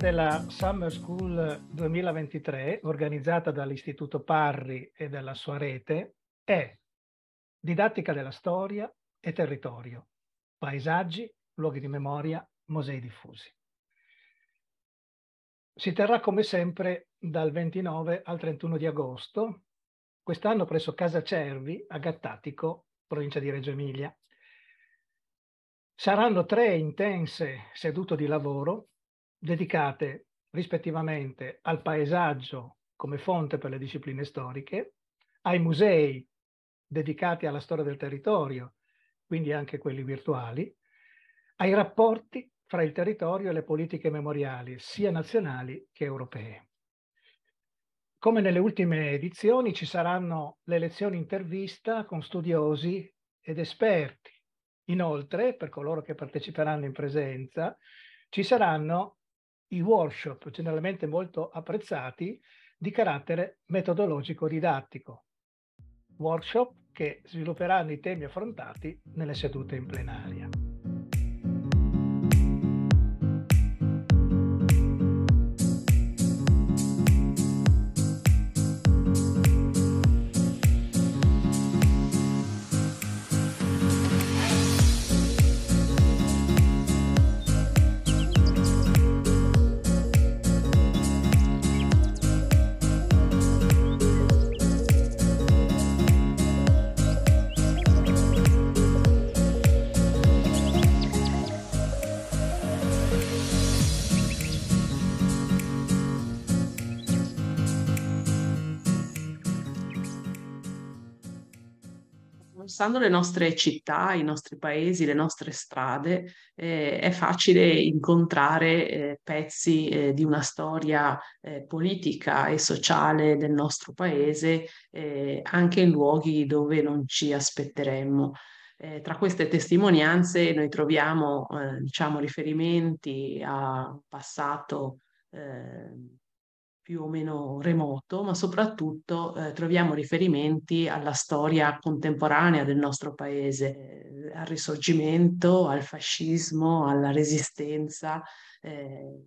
della Summer School 2023, organizzata dall'Istituto Parri e dalla sua rete, è Didattica della storia e territorio, paesaggi, luoghi di memoria, musei diffusi. Si terrà come sempre dal 29 al 31 di agosto, quest'anno presso Casa Cervi a Gattatico, provincia di Reggio Emilia. Saranno tre intense sedute di lavoro dedicate rispettivamente al paesaggio come fonte per le discipline storiche, ai musei dedicati alla storia del territorio, quindi anche quelli virtuali, ai rapporti fra il territorio e le politiche memoriali, sia nazionali che europee. Come nelle ultime edizioni ci saranno le lezioni intervista con studiosi ed esperti. Inoltre, per coloro che parteciperanno in presenza, ci saranno i workshop generalmente molto apprezzati di carattere metodologico-didattico. Workshop che svilupperanno i temi affrontati nelle sedute in plenaria. attraversando le nostre città, i nostri paesi, le nostre strade, eh, è facile incontrare eh, pezzi eh, di una storia eh, politica e sociale del nostro paese, eh, anche in luoghi dove non ci aspetteremmo. Eh, tra queste testimonianze noi troviamo diciamo, riferimenti a un passato più o meno remoto, ma soprattutto eh, troviamo riferimenti alla storia contemporanea del nostro paese, eh, al risorgimento, al fascismo, alla resistenza, eh,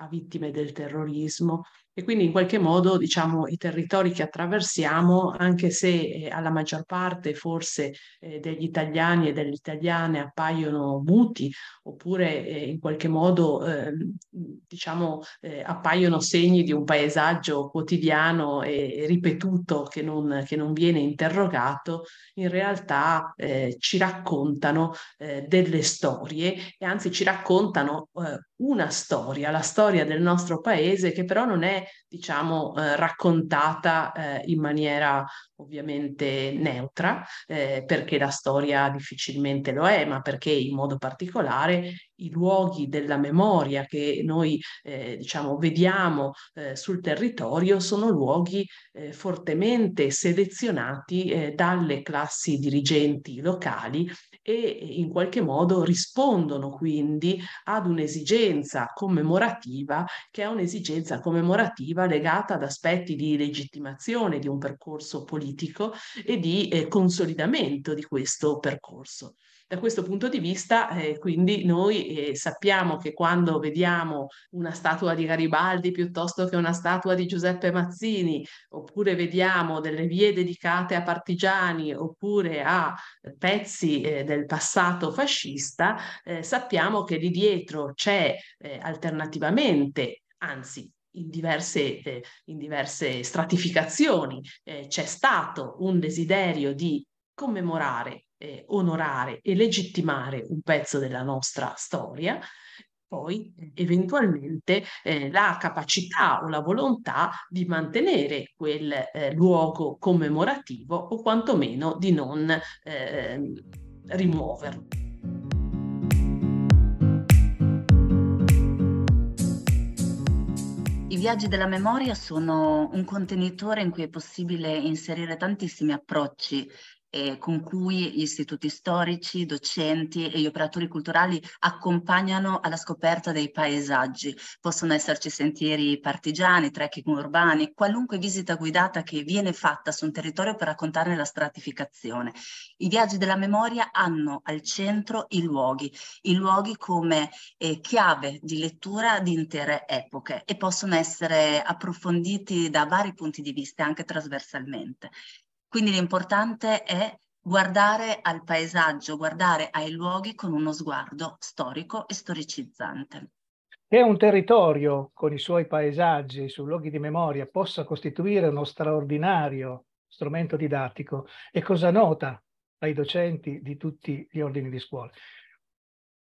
a vittime del terrorismo. E quindi in qualche modo, diciamo, i territori che attraversiamo, anche se eh, alla maggior parte forse eh, degli italiani e delle italiane appaiono muti, oppure eh, in qualche modo, ehm, diciamo, eh, appaiono segni di un paesaggio quotidiano e, ripetuto che non, che non, viene interrogato, in realtà eh, ci raccontano eh, delle storie e anzi ci raccontano una storia, la storia del nostro paese, che però non è, diciamo, eh, raccontata eh, in maniera ovviamente neutra, eh, perché la storia difficilmente lo è, ma perché in modo particolare i luoghi della memoria che noi, eh, diciamo, vediamo eh, sul territorio sono luoghi eh, fortemente selezionati dalle classi dirigenti locali e in qualche modo rispondono quindi ad un'esigenza commemorativa che è un'esigenza commemorativa legata ad aspetti di legittimazione di un percorso politico e di eh, consolidamento di questo percorso. Da questo punto di vista, eh, quindi, noi eh, sappiamo che quando vediamo una statua di Garibaldi piuttosto che una statua di Giuseppe Mazzini, oppure vediamo delle vie dedicate a partigiani, oppure a pezzi eh, del passato fascista, eh, sappiamo che lì dietro c'è eh, alternativamente, anzi in diverse, eh, in diverse, stratificazioni eh, c'è stato un desiderio di commemorare eh, onorare e legittimare un pezzo della nostra storia, poi mm. eventualmente eh, la capacità o la volontà di mantenere quel eh, luogo commemorativo o quantomeno di non ehm, rimuoverlo. I viaggi della memoria sono un contenitore in cui è possibile inserire tantissimi approcci eh, con cui istituti storici, docenti e gli operatori culturali accompagnano alla scoperta dei paesaggi. Possono esserci sentieri partigiani, trekking urbani, qualunque visita guidata che viene fatta su un territorio per raccontarne la stratificazione. I viaggi della memoria hanno al centro i luoghi, i luoghi come eh, chiave di lettura di intere epoche e possono essere approfonditi da vari punti di vista, anche trasversalmente. Quindi l'importante è guardare al paesaggio, guardare ai luoghi con uno sguardo storico e storicizzante. Che un territorio con i suoi paesaggi, sui luoghi di memoria, possa costituire uno straordinario strumento didattico è cosa nota ai docenti di tutti gli ordini di scuola.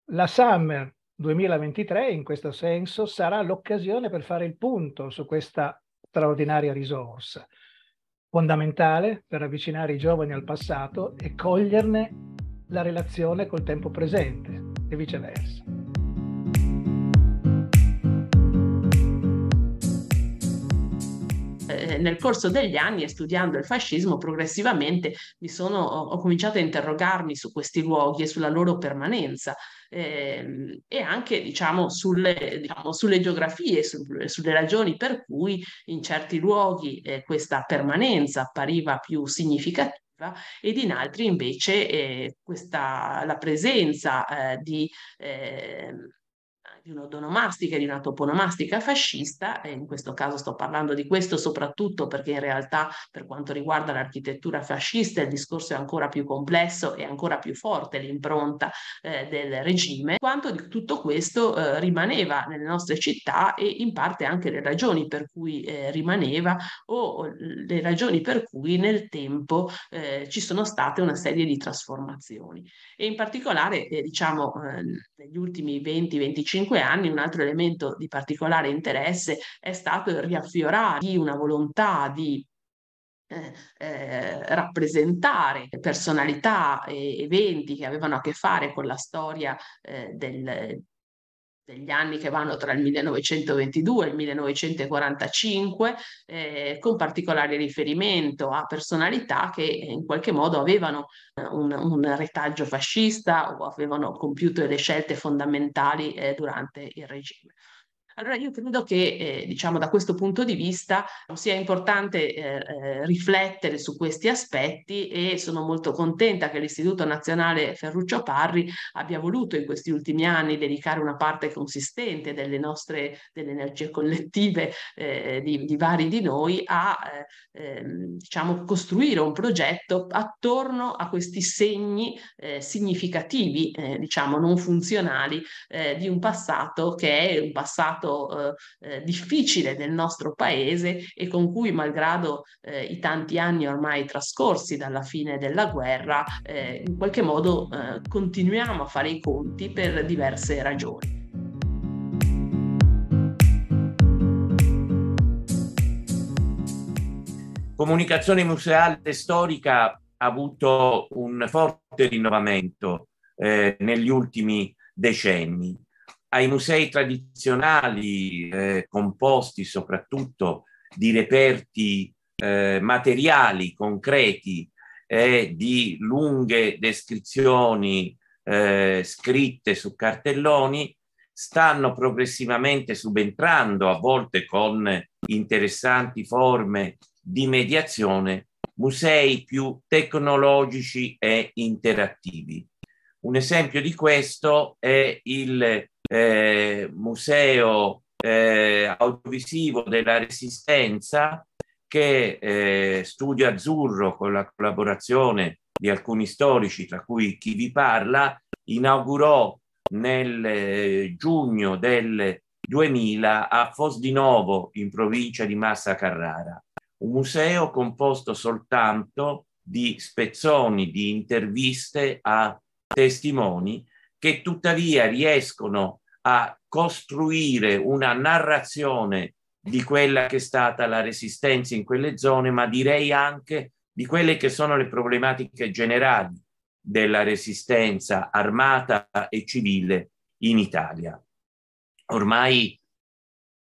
La Summer 2023, in questo senso, sarà l'occasione per fare il punto su questa straordinaria risorsa fondamentale per avvicinare i giovani al passato e coglierne la relazione col tempo presente e viceversa. Eh, nel corso degli anni studiando il fascismo progressivamente mi sono, ho, ho cominciato a interrogarmi su questi luoghi e sulla loro permanenza eh, e anche diciamo, sulle, diciamo, sulle geografie, su, sulle ragioni per cui in certi luoghi eh, questa permanenza appariva più significativa ed in altri invece eh, questa, la presenza eh, di, eh, di un'odonomastica e di una toponomastica fascista, e in questo caso sto parlando di questo soprattutto perché in realtà per quanto riguarda l'architettura fascista il discorso è ancora più complesso e ancora più forte l'impronta eh, del regime, quanto di tutto questo eh, rimaneva nelle nostre città e in parte anche le ragioni per cui eh, rimaneva o le ragioni per cui nel tempo eh, ci sono state una serie di trasformazioni. E in particolare, eh, diciamo, eh, negli ultimi 20-25 cinque anni un altro elemento di particolare interesse è stato il riaffiorare di una volontà di eh, eh rappresentare personalità e eventi che avevano a che fare con la storia eh, del, degli anni che vanno tra il 1922 e il 1945, eh, con particolare riferimento a personalità che in qualche modo avevano eh, un, un retaggio fascista o avevano compiuto delle scelte fondamentali eh, durante il regime. Allora io credo che eh, diciamo da questo punto di vista sia importante eh, eh, riflettere su questi aspetti e sono molto contenta che l'Istituto Nazionale Ferruccio Parri abbia voluto in questi ultimi anni dedicare una parte consistente delle nostre delle energie collettive eh, di, di, vari di noi a eh, ehm, diciamo costruire un progetto attorno a questi segni eh, significativi diciamo non funzionali di un passato che è un passato passato eh, eh, difficile del nostro paese e con cui, malgrado eh, i tanti anni ormai trascorsi dalla fine della guerra, eh, in qualche modo eh, continuiamo a fare i conti per diverse ragioni. Comunicazione museale e storica ha avuto un forte rinnovamento eh, negli ultimi decenni ai musei tradizionali eh, composti soprattutto di reperti eh, materiali concreti, eh, di lunghe descrizioni eh, scritte su cartelloni, stanno progressivamente subentrando, a volte con interessanti forme di mediazione, musei più tecnologici e interattivi. Un esempio di questo è il eh, museo eh, audiovisivo della Resistenza che eh, Studio Azzurro con la collaborazione di alcuni storici, tra cui chi vi parla, inaugurò nel eh, giugno del 2000 a Fos di Novo in provincia di Massa Carrara, un museo composto soltanto di spezzoni di interviste a testimoni che tuttavia riescono a costruire una narrazione di quella che è stata la resistenza in quelle zone, ma direi anche di quelle che sono le problematiche generali della resistenza armata e civile in Italia. Ormai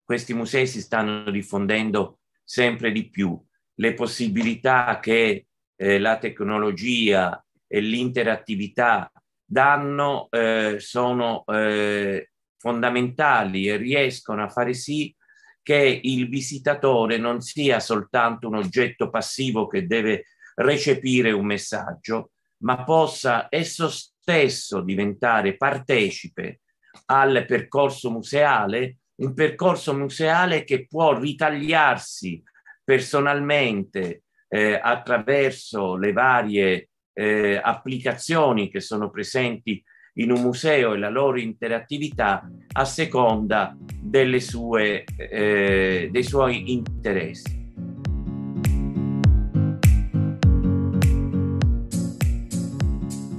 questi musei si stanno diffondendo sempre di più. Le possibilità che eh, la tecnologia e l'interattività danno eh, sono eh, fondamentali e riescono a fare sì che il visitatore non sia soltanto un oggetto passivo che deve recepire un messaggio, ma possa esso stesso diventare partecipe al percorso museale, un percorso museale che può ritagliarsi personalmente eh, attraverso le varie eh, applicazioni che sono presenti in un museo e la loro interattività a seconda delle sue, eh, dei suoi interessi.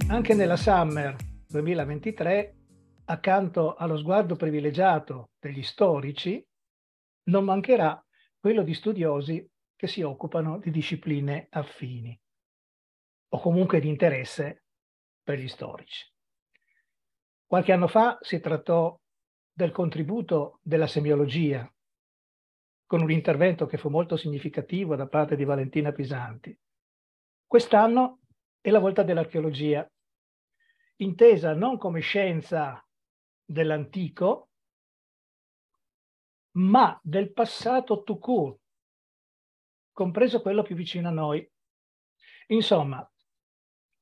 Anche nella Summer 2023, accanto allo sguardo privilegiato degli storici, non mancherà quello di studiosi che si occupano di discipline affini o comunque di interesse per gli storici. Qualche anno fa si trattò del contributo della semiologia con un intervento che fu molto significativo da parte di Valentina Pisanti. Quest'anno è la volta dell'archeologia, intesa non come scienza dell'antico, ma del passato to court, compreso quello più vicino a noi. Insomma,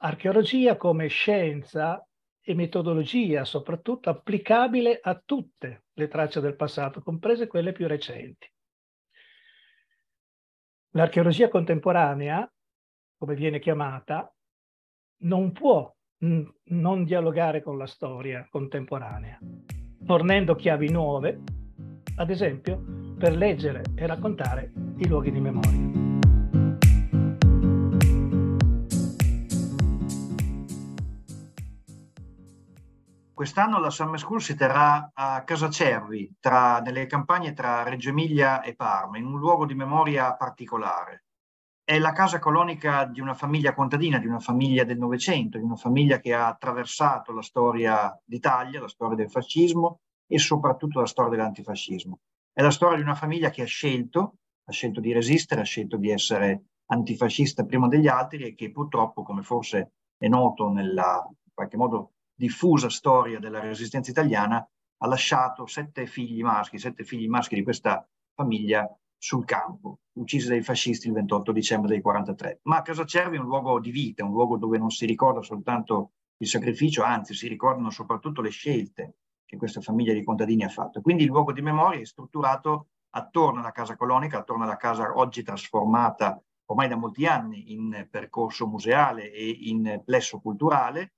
archeologia come scienza e metodologia soprattutto applicabile a tutte le tracce del passato, comprese quelle più recenti. L'archeologia contemporanea, come viene chiamata, non può non dialogare con la storia contemporanea, fornendo chiavi nuove, ad esempio, per leggere e raccontare i luoghi di memoria. Quest'anno la Summer School si terrà a Casacervi, tra, nelle campagne tra Reggio Emilia e Parma, in un luogo di memoria particolare. È la casa colonica di una famiglia contadina, di una famiglia del Novecento, di una famiglia che ha attraversato la storia d'Italia, la storia del fascismo e soprattutto la storia dell'antifascismo. È la storia di una famiglia che ha scelto, ha scelto di resistere, ha scelto di essere antifascista prima degli altri e che purtroppo, come forse è noto nella, in qualche modo diffusa storia della resistenza italiana, ha lasciato sette figli maschi, sette figli maschi di questa famiglia sul campo, uccisi dai fascisti il 28 dicembre del 1943. Ma Casa Cervi è un luogo di vita, un luogo dove non si ricorda soltanto il sacrificio, anzi si ricordano soprattutto le scelte che questa famiglia di contadini ha fatto. Quindi il luogo di memoria è strutturato attorno alla casa colonica, attorno alla casa oggi trasformata ormai da molti anni in percorso museale e in plesso culturale,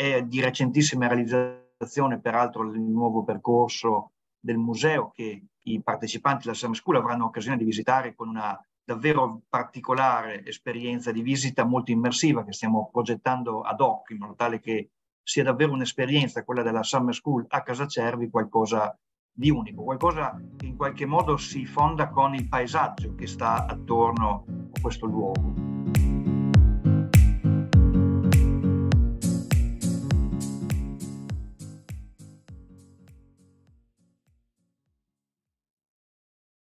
è di recentissima realizzazione, peraltro, il nuovo percorso del museo che i partecipanti della Summer School avranno occasione di visitare con una davvero particolare esperienza di visita molto immersiva che stiamo progettando ad hoc in modo tale che sia davvero un'esperienza, quella della Summer School a Casa Cervi, qualcosa di unico, qualcosa che in qualche modo si fonda con il paesaggio che sta attorno a questo luogo.